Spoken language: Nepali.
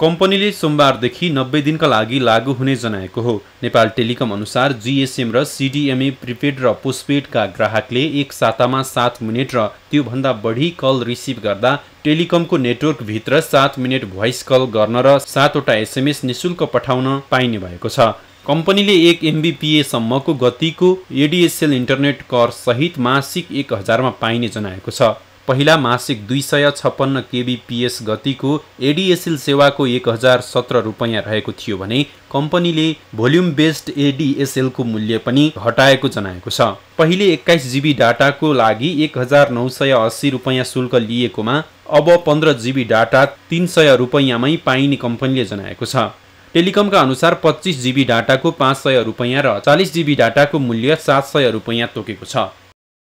कम्पनीले सोमबारदेखि नब्बे दिनका लागि लागू हुने जनाएको हो नेपाल टेलिकम अनुसार जिएसएम र सिडिएमए प्रिपेड र पोस्टपेडका ग्राहकले एक सातामा सात मिनट र त्योभन्दा बढी कल रिसिभ गर्दा टेलिकमको नेटवर्कभित्र सात मिनट भोइस कल गर्न र सातवटा एसएमएस निशुल्क पठाउन पाइने भएको छ कम्पनीले एक एमबिपिएसम्मको गतिको एडिएसएल इन्टरनेट कर सहित मासिक एक हजारमा पाइने जनाएको छ पहिला मासिक दुई सय छप्पन्न केबिपिएस गतिको एडिएसएल सेवाको एक हजार सत्र रुपियाँ रहेको थियो भने कम्पनीले भोल्युम बेस्ड एडिएसएलको मूल्य पनि घटाएको जनाएको छ पहिले एक्काइस जिबी डाटाको लागि एक हजार नौ सय अस्सी रुपियाँ शुल्क लिएकोमा अब पन्ध्र जिबी डाटा तिन सय रुपियाँमै पाइने कम्पनीले जनाएको छ टेलिकमका अनुसार पच्चिस जिबी डाटाको पाँच सय रुपियाँ र चालिस जिबी डाटाको मूल्य सात सय रुपियाँ तोकेको छ